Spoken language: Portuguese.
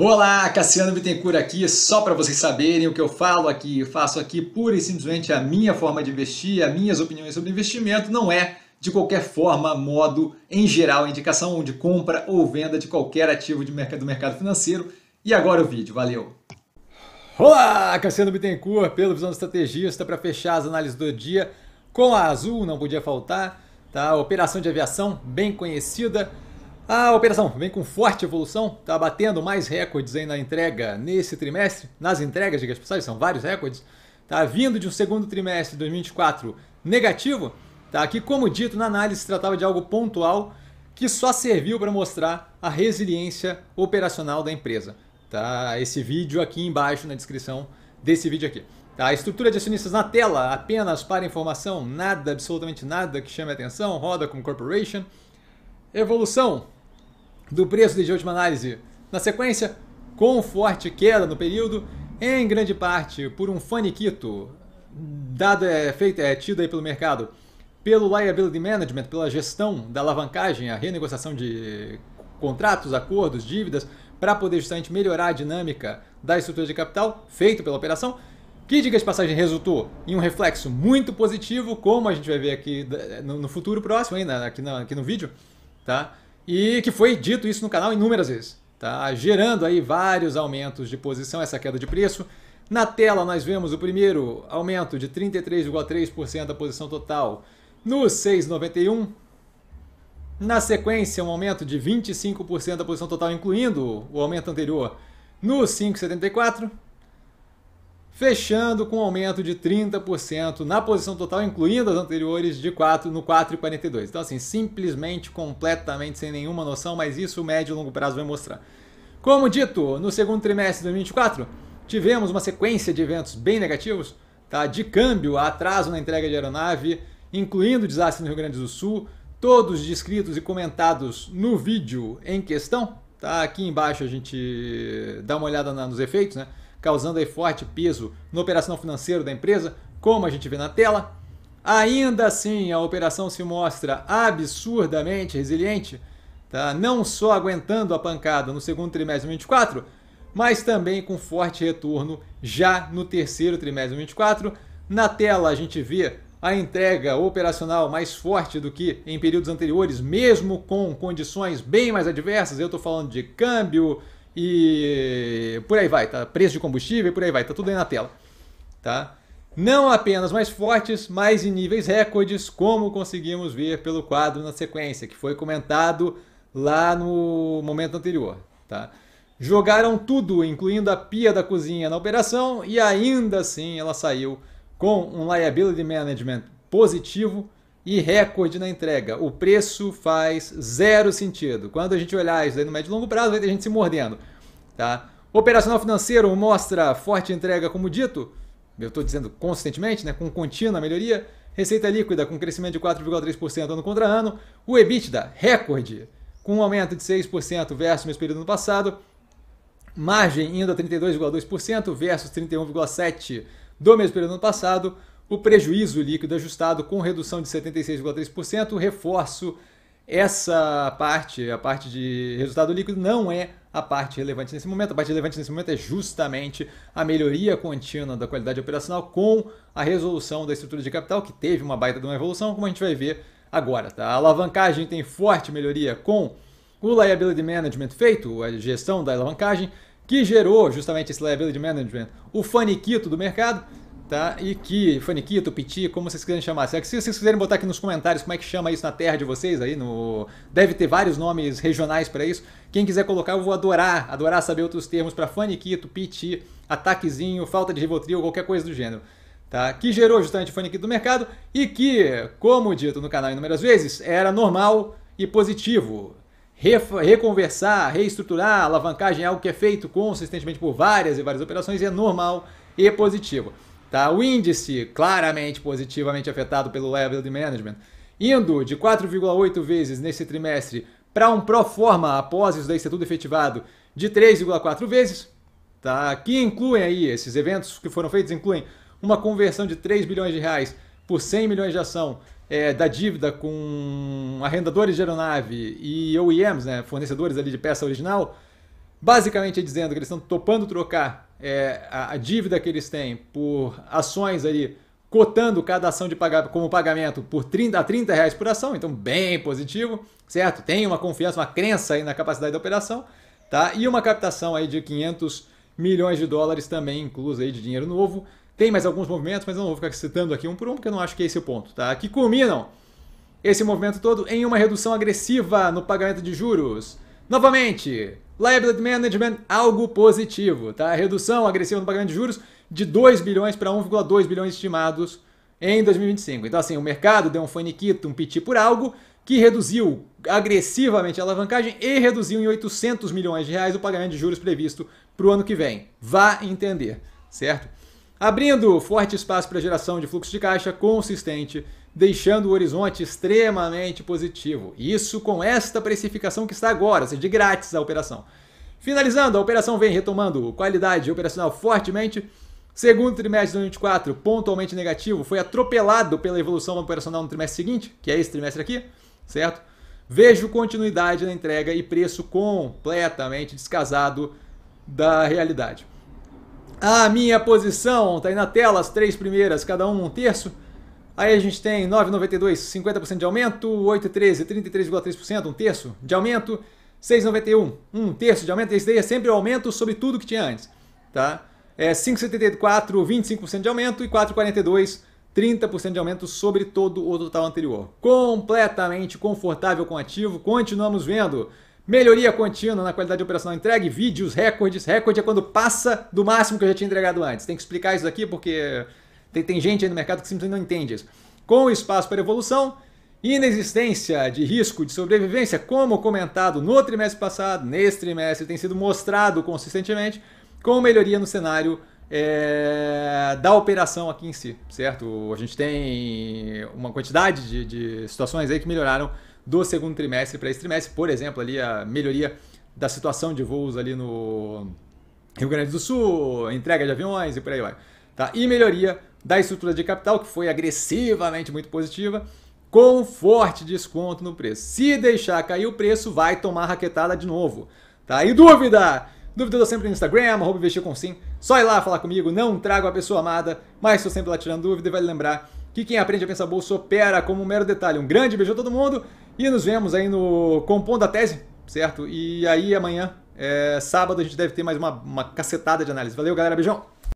Olá, Cassiano Bittencourt aqui, só para vocês saberem o que eu falo aqui, eu faço aqui pura e simplesmente a minha forma de investir, as minhas opiniões sobre investimento, não é de qualquer forma, modo, em geral, indicação de compra ou venda de qualquer ativo de mercado, do mercado financeiro. E agora o vídeo, valeu! Olá, Cassiano Bittencourt, pelo Visão do Estrategista, para fechar as análises do dia com a Azul, não podia faltar, tá? Operação de aviação bem conhecida, a ah, operação vem com forte evolução, está batendo mais recordes aí na entrega nesse trimestre, nas entregas, diga as pessoas são vários recordes. Está vindo de um segundo trimestre de 2024 negativo, tá? que, como dito na análise, se tratava de algo pontual que só serviu para mostrar a resiliência operacional da empresa. Tá? Esse vídeo aqui embaixo na descrição desse vídeo aqui. Tá? A estrutura de acionistas na tela, apenas para informação, nada, absolutamente nada que chame a atenção, roda como corporation. Evolução, do preço de última análise. Na sequência, com forte queda no período, em grande parte por um faniquito dado é feito é tido aí pelo mercado pelo liability management, pela gestão da alavancagem, a renegociação de contratos, acordos, dívidas, para poder justamente melhorar a dinâmica da estrutura de capital feito pela operação, que diga de passagem resultou em um reflexo muito positivo, como a gente vai ver aqui no futuro próximo, aqui, no, aqui no vídeo, tá? e que foi dito isso no canal inúmeras vezes, tá? gerando aí vários aumentos de posição, essa queda de preço. Na tela nós vemos o primeiro aumento de 33,3% da posição total no 6,91%. Na sequência, um aumento de 25% da posição total, incluindo o aumento anterior, no 5,74% fechando com um aumento de 30% na posição total, incluindo as anteriores, de 4 no 4,42. Então, assim, simplesmente, completamente sem nenhuma noção, mas isso o médio e longo prazo vai mostrar. Como dito, no segundo trimestre de 2024, tivemos uma sequência de eventos bem negativos, tá? de câmbio, atraso na entrega de aeronave, incluindo o desastre no Rio Grande do Sul, todos descritos e comentados no vídeo em questão. Tá? Aqui embaixo a gente dá uma olhada nos efeitos, né? causando aí forte peso no operação financeira da empresa, como a gente vê na tela. Ainda assim, a operação se mostra absurdamente resiliente, tá? não só aguentando a pancada no segundo trimestre de 24, mas também com forte retorno já no terceiro trimestre de 24. Na tela a gente vê a entrega operacional mais forte do que em períodos anteriores, mesmo com condições bem mais adversas. Eu estou falando de câmbio, e por aí vai, tá? Preço de combustível por aí vai, tá tudo aí na tela, tá? Não apenas mais fortes, mas em níveis recordes, como conseguimos ver pelo quadro na sequência, que foi comentado lá no momento anterior, tá? Jogaram tudo, incluindo a pia da cozinha na operação e ainda assim ela saiu com um liability management positivo e recorde na entrega. O preço faz zero sentido. Quando a gente olhar isso aí no médio e longo prazo, vai ter gente se mordendo. Tá? Operacional financeiro mostra forte entrega, como dito, eu estou dizendo consistentemente, né, com contínua melhoria. Receita líquida com crescimento de 4,3% ano contra ano. O EBITDA, recorde, com um aumento de 6% versus o mesmo período ano passado. Margem indo a 32,2% versus 31,7% do mesmo período ano passado. O prejuízo líquido ajustado com redução de 76,3%, reforço essa parte, a parte de resultado líquido, não é a parte relevante nesse momento. A parte relevante nesse momento é justamente a melhoria contínua da qualidade operacional com a resolução da estrutura de capital, que teve uma baita de uma evolução, como a gente vai ver agora. Tá? A alavancagem tem forte melhoria com o liability management feito, a gestão da alavancagem, que gerou justamente esse liability management, o faniquito do mercado tá? Iki, Faniquito, Piti, como vocês quiserem chamar. É se vocês quiserem botar aqui nos comentários como é que chama isso na terra de vocês aí, no... deve ter vários nomes regionais para isso. Quem quiser colocar, eu vou adorar, adorar saber outros termos para Faniquito, Piti, ataquezinho, falta de Rivotril, qualquer coisa do gênero. Tá? Que gerou justamente o Faniquito do mercado e que, como dito no canal inúmeras vezes, era normal e positivo. Reconversar, reestruturar, alavancagem é algo que é feito consistentemente por várias e várias operações e é normal e positivo. Tá? O índice, claramente positivamente afetado pelo liability management, indo de 4,8 vezes nesse trimestre para um pro forma após isso daí ser tudo efetivado de 3,4 vezes, tá? Que incluem aí esses eventos que foram feitos incluem uma conversão de 3 bilhões de reais por 100 milhões de ação é, da dívida com arrendadores de aeronave e OEMs, né, fornecedores ali de peça original, basicamente é dizendo que eles estão topando trocar é, a, a, dívida que eles têm por ações ali, cotando cada ação de pagar, como pagamento por 30, a 30 reais por ação, então bem positivo, certo? Tem uma confiança, uma crença aí na capacidade da operação, tá? E uma captação aí de 500 milhões de dólares também incluso aí de dinheiro novo. Tem mais alguns movimentos, mas eu não vou ficar citando aqui um por um, porque eu não acho que é esse o ponto, tá? Que culminam esse movimento todo em uma redução agressiva no pagamento de juros. Novamente, liability management, algo positivo, tá? Redução agressiva no pagamento de juros de 2 bilhões para 1,2 bilhões estimados em 2025. Então, assim, o mercado deu um faniquito, um piti por algo que reduziu agressivamente a alavancagem e reduziu em 800 milhões de reais o pagamento de juros previsto para o ano que vem. Vá entender, certo? Abrindo forte espaço para geração de fluxo de caixa consistente, deixando o horizonte extremamente positivo. Isso com esta precificação que está agora, ou seja, de grátis a operação. Finalizando, a operação vem retomando qualidade operacional fortemente. Segundo trimestre de 2024, pontualmente negativo, foi atropelado pela evolução operacional no trimestre seguinte, que é esse trimestre aqui, certo? Vejo continuidade na entrega e preço completamente descasado da realidade. A minha posição tá aí na tela, as três primeiras, cada um um terço. Aí a gente tem 9,92, 50% de aumento, 8,13, 33,3%, um terço de aumento, 6,91, um terço de aumento. Esse daí é sempre o aumento sobre tudo que tinha antes, tá? É 5,74, 25% de aumento e 4,42, 30% de aumento sobre todo o total anterior. Completamente confortável com o ativo. Continuamos vendo Melhoria contínua na qualidade operacional entregue, vídeos, recordes. Recorde é quando passa do máximo que eu já tinha entregado antes. Tem que explicar isso aqui porque tem, tem gente aí no mercado que simplesmente não entende isso. Com espaço para evolução, inexistência de risco de sobrevivência, como comentado no trimestre passado, nesse trimestre tem sido mostrado consistentemente, com melhoria no cenário é, da operação aqui em si, certo? A gente tem uma quantidade de, de situações aí que melhoraram do segundo trimestre para esse trimestre. Por exemplo, ali a melhoria da situação de voos ali no Rio Grande do Sul, entrega de aviões e por aí vai. Tá? E melhoria da estrutura de capital, que foi agressivamente muito positiva, com forte desconto no preço. Se deixar cair o preço, vai tomar raquetada de novo. Tá? E dúvida? Dúvida eu sempre no Instagram, arroba investir com sim. Só ir lá falar comigo, não trago a pessoa amada, mas estou sempre lá tirando dúvida e vale lembrar que quem aprende a pensar bolsa opera como um mero detalhe. Um grande beijo a todo mundo! E nos vemos aí no Compondo a Tese, certo? E aí amanhã, é, sábado, a gente deve ter mais uma, uma cacetada de análise. Valeu, galera. Beijão!